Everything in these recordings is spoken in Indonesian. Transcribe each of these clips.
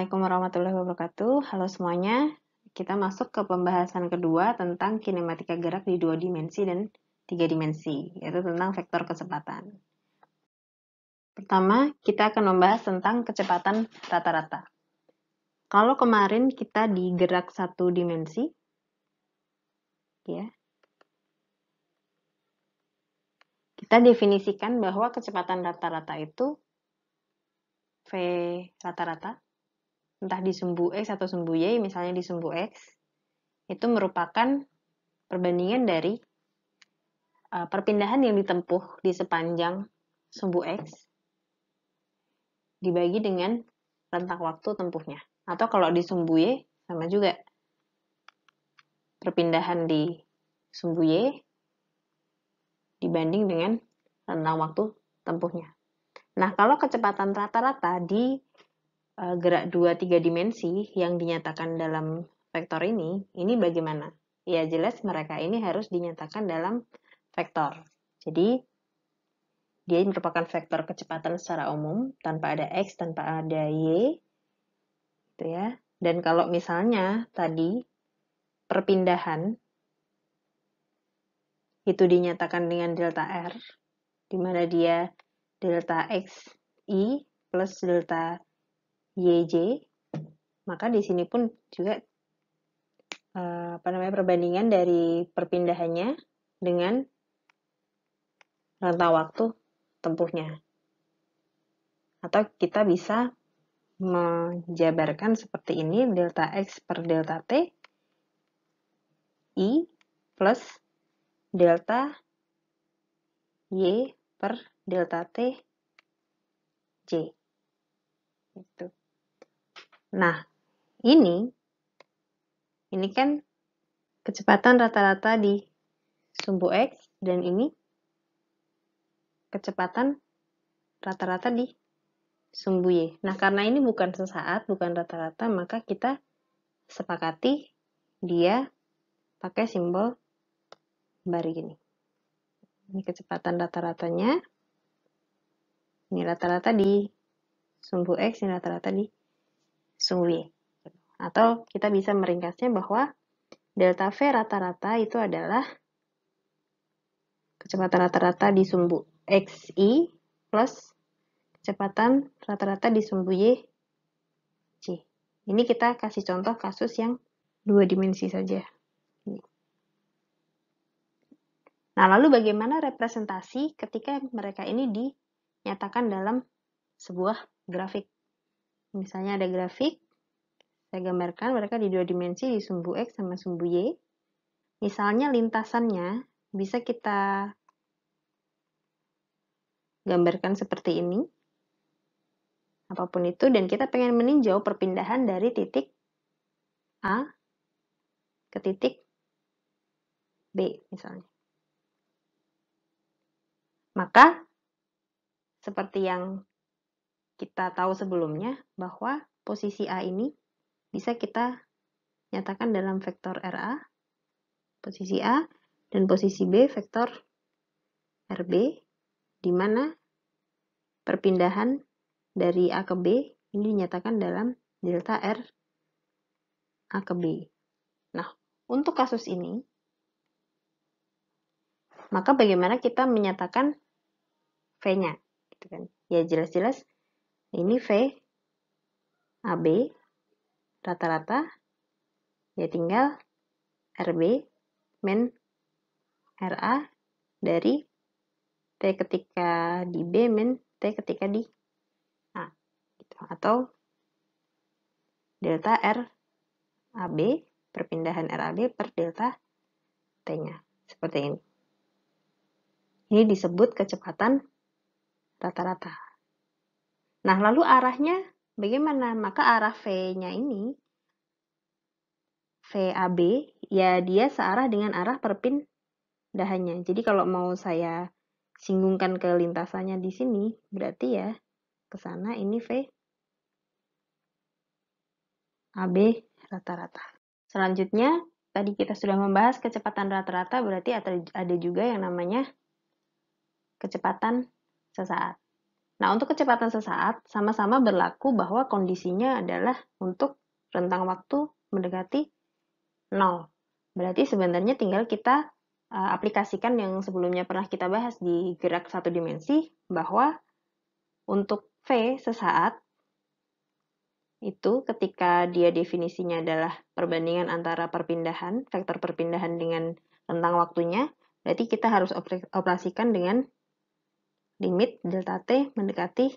Assalamualaikum warahmatullahi wabarakatuh. Halo semuanya. Kita masuk ke pembahasan kedua tentang kinematika gerak di dua dimensi dan tiga dimensi, yaitu tentang vektor kecepatan. Pertama, kita akan membahas tentang kecepatan rata-rata. Kalau kemarin kita di gerak satu dimensi, ya, kita definisikan bahwa kecepatan rata-rata itu V rata-rata entah di sumbu X atau sumbu Y, misalnya di sumbu X, itu merupakan perbandingan dari uh, perpindahan yang ditempuh di sepanjang sumbu X dibagi dengan rentang waktu tempuhnya. Atau kalau di sumbu Y, sama juga. Perpindahan di sumbu Y dibanding dengan rentang waktu tempuhnya. Nah, kalau kecepatan rata-rata di Eh, gerak dua tiga dimensi yang dinyatakan dalam vektor ini, ini bagaimana? Ya jelas mereka ini harus dinyatakan dalam vektor. Jadi dia merupakan vektor kecepatan secara umum tanpa ada x, tanpa ada y, gitu ya. Dan kalau misalnya tadi perpindahan itu dinyatakan dengan delta R, di mana dia delta x i plus delta YJ, maka di sini pun juga eh, apa namanya perbandingan dari perpindahannya dengan rentang waktu tempuhnya. Atau kita bisa menjabarkan seperti ini delta x per delta t i plus delta y per delta t j. Itu. Nah, ini ini kan kecepatan rata-rata di sumbu X dan ini kecepatan rata-rata di sumbu Y. Nah, karena ini bukan sesaat, bukan rata-rata, maka kita sepakati dia pakai simbol baris ini Ini kecepatan rata-ratanya. Ini rata-rata di sumbu X, ini rata-rata di sungwi. Atau kita bisa meringkasnya bahwa delta V rata-rata itu adalah kecepatan rata-rata di sumbu XI plus kecepatan rata-rata di sumbu Y C. Ini kita kasih contoh kasus yang dua dimensi saja. Nah, lalu bagaimana representasi ketika mereka ini dinyatakan dalam sebuah grafik? Misalnya ada grafik, saya gambarkan mereka di dua dimensi di sumbu X sama sumbu Y. Misalnya lintasannya bisa kita gambarkan seperti ini. Apapun itu, dan kita pengen meninjau perpindahan dari titik A ke titik B misalnya. Maka, seperti yang kita tahu sebelumnya bahwa posisi A ini bisa kita nyatakan dalam vektor RA, posisi A, dan posisi B vektor RB, di mana perpindahan dari A ke B ini dinyatakan dalam delta R A ke B. Nah, untuk kasus ini, maka bagaimana kita menyatakan V-nya? Gitu kan? Ya jelas-jelas ini V, AB, rata-rata, ya tinggal RB men RA dari T ketika di B men T ketika di A. Gitu. Atau delta R AB, perpindahan RAB per delta T-nya. Seperti ini. Ini disebut kecepatan rata-rata. Nah, lalu arahnya bagaimana? Maka arah V-nya ini, VAB, ya dia searah dengan arah perpindahannya. Jadi kalau mau saya singgungkan ke lintasannya di sini, berarti ya ke sana ini V AB rata-rata. Selanjutnya, tadi kita sudah membahas kecepatan rata-rata, berarti ada juga yang namanya kecepatan sesaat. Nah, untuk kecepatan sesaat, sama-sama berlaku bahwa kondisinya adalah untuk rentang waktu mendekati 0. Berarti sebenarnya tinggal kita eh, aplikasikan yang sebelumnya pernah kita bahas di gerak satu dimensi, bahwa untuk V sesaat, itu ketika dia definisinya adalah perbandingan antara perpindahan, vektor perpindahan dengan rentang waktunya, berarti kita harus operasikan dengan limit delta t mendekati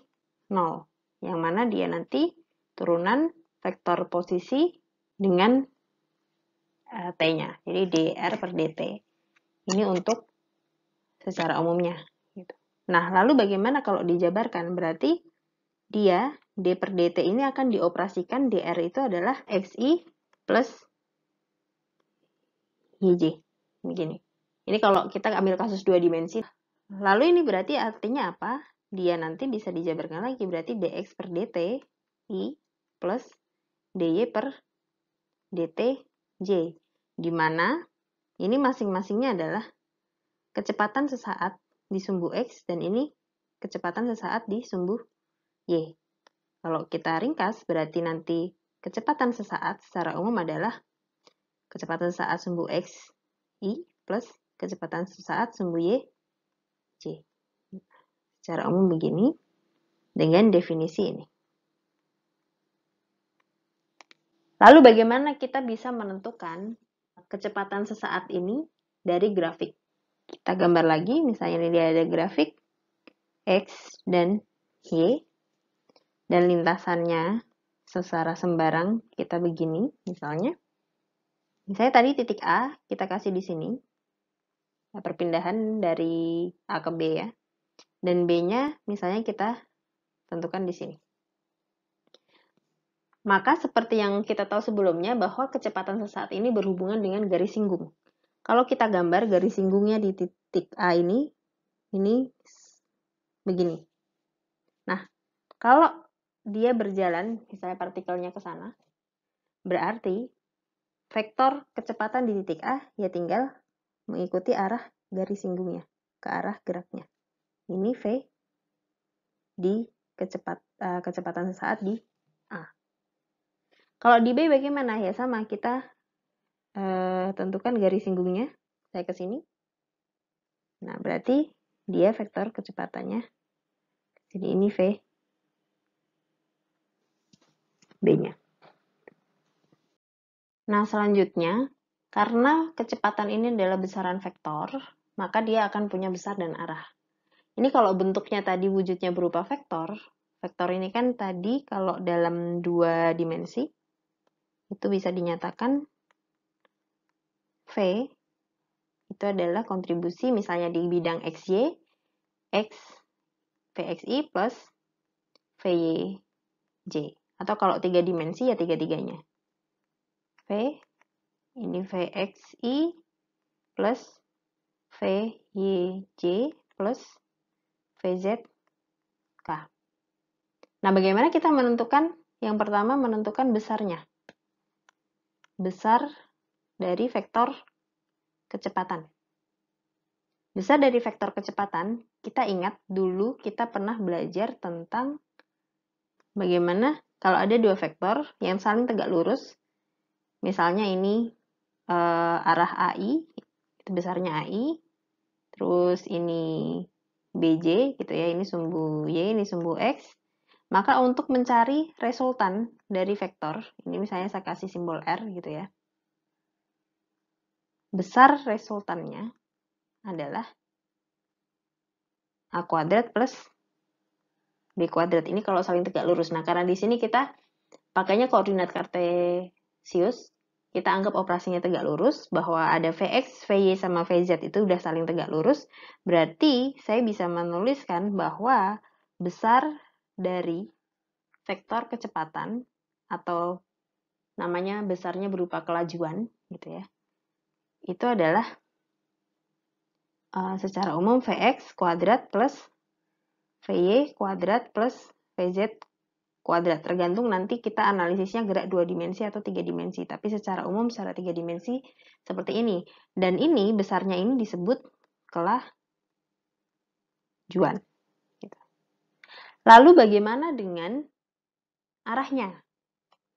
0, yang mana dia nanti turunan vektor posisi dengan eh, t-nya, jadi dr per dt. Ini untuk secara umumnya. Gitu. Nah, lalu bagaimana kalau dijabarkan? Berarti dia d per dt ini akan dioperasikan dr itu adalah xi plus yj. Begini. Ini kalau kita ambil kasus dua dimensi, Lalu ini berarti artinya apa? Dia nanti bisa dijabarkan lagi, berarti dx per dt i plus dy per dt j. Di mana ini masing-masingnya adalah kecepatan sesaat di sumbu x dan ini kecepatan sesaat di sumbu y. Kalau kita ringkas, berarti nanti kecepatan sesaat secara umum adalah kecepatan sesaat sumbu x i plus kecepatan sesaat sumbu y C. Secara umum begini dengan definisi ini. Lalu bagaimana kita bisa menentukan kecepatan sesaat ini dari grafik? Kita gambar lagi, misalnya ini ada grafik X dan Y, dan lintasannya secara sembarang kita begini misalnya. Misalnya tadi titik A kita kasih di sini, Nah, perpindahan dari A ke B ya. Dan B-nya misalnya kita tentukan di sini. Maka seperti yang kita tahu sebelumnya bahwa kecepatan sesaat ini berhubungan dengan garis singgung. Kalau kita gambar garis singgungnya di titik A ini, ini begini. Nah, kalau dia berjalan, misalnya partikelnya ke sana, berarti vektor kecepatan di titik A ya tinggal mengikuti arah garis singgungnya ke arah geraknya. Ini V di kecepat, uh, kecepatan sesaat di A. Kalau di B bagaimana? Ya sama, kita uh, tentukan garis singgungnya. Saya ke sini. Nah, berarti dia vektor kecepatannya. Jadi ini V B-nya. Nah, selanjutnya karena kecepatan ini adalah besaran vektor, maka dia akan punya besar dan arah. Ini kalau bentuknya tadi wujudnya berupa vektor, vektor ini kan tadi kalau dalam dua dimensi, itu bisa dinyatakan V itu adalah kontribusi misalnya di bidang XY, X, VXI plus VYJ. Atau kalau tiga dimensi ya tiga-tiganya. V, ini VXI plus VYJ plus VZK. Nah, bagaimana kita menentukan? Yang pertama menentukan besarnya. Besar dari vektor kecepatan. Besar dari vektor kecepatan, kita ingat dulu kita pernah belajar tentang bagaimana kalau ada dua vektor yang saling tegak lurus, misalnya ini uh, arah AI, itu besarnya AI. Terus ini BJ gitu ya, ini sumbu Y, ini sumbu X. Maka untuk mencari resultan dari vektor, ini misalnya saya kasih simbol R gitu ya. Besar resultannya adalah A kuadrat plus B kuadrat. Ini kalau saling tegak lurus. Nah, karena di sini kita pakainya koordinat kartesius, kita anggap operasinya tegak lurus, bahwa ada Vx, Vy, sama Vz itu udah saling tegak lurus, berarti saya bisa menuliskan bahwa besar dari vektor kecepatan atau namanya besarnya berupa kelajuan gitu ya. Itu adalah uh, secara umum Vx kuadrat plus Vy kuadrat plus Vz kuadrat. Tergantung nanti kita analisisnya gerak dua dimensi atau tiga dimensi. Tapi secara umum secara tiga dimensi seperti ini. Dan ini besarnya ini disebut kelah juan. Gitu. Lalu bagaimana dengan arahnya?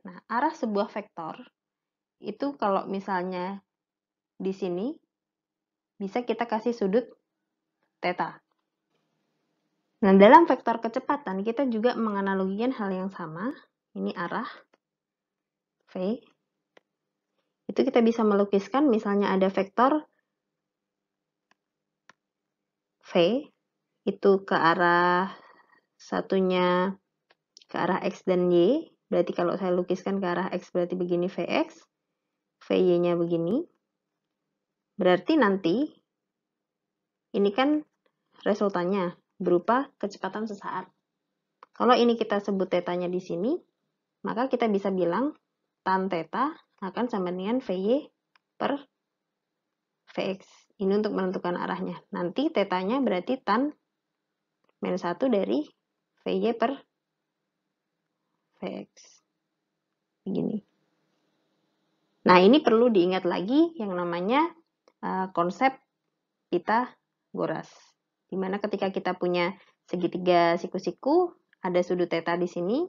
Nah, arah sebuah vektor itu kalau misalnya di sini bisa kita kasih sudut teta. Nah, dalam vektor kecepatan kita juga menganalogikan hal yang sama. Ini arah V. Itu kita bisa melukiskan misalnya ada vektor V itu ke arah satunya ke arah X dan Y. Berarti kalau saya lukiskan ke arah X berarti begini Vx. VY-nya begini. Berarti nanti ini kan resultannya berupa kecepatan sesaat. Kalau ini kita sebut tetanya di sini, maka kita bisa bilang tan teta akan sama dengan VY per VX. Ini untuk menentukan arahnya. Nanti tetanya berarti tan minus 1 dari VY per VX. Begini. Nah, ini perlu diingat lagi yang namanya uh, konsep Pitagoras. Dimana ketika kita punya segitiga siku-siku, ada sudut teta di sini.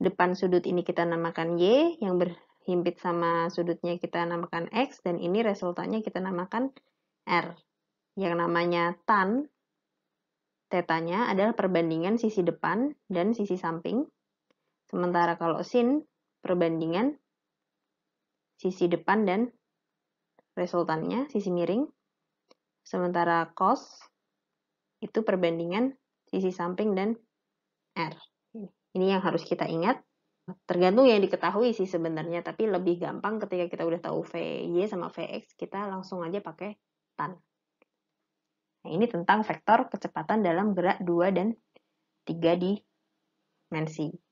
Depan sudut ini kita namakan Y, yang berhimpit sama sudutnya kita namakan X, dan ini resultannya kita namakan R. Yang namanya tan, tetanya adalah perbandingan sisi depan dan sisi samping. Sementara kalau sin, perbandingan sisi depan dan resultannya sisi miring. Sementara cos itu perbandingan sisi samping dan R. Ini yang harus kita ingat. Tergantung yang diketahui sih sebenarnya, tapi lebih gampang ketika kita udah tahu VY sama VX, kita langsung aja pakai tan. Nah, ini tentang vektor kecepatan dalam gerak 2 dan 3 dimensi.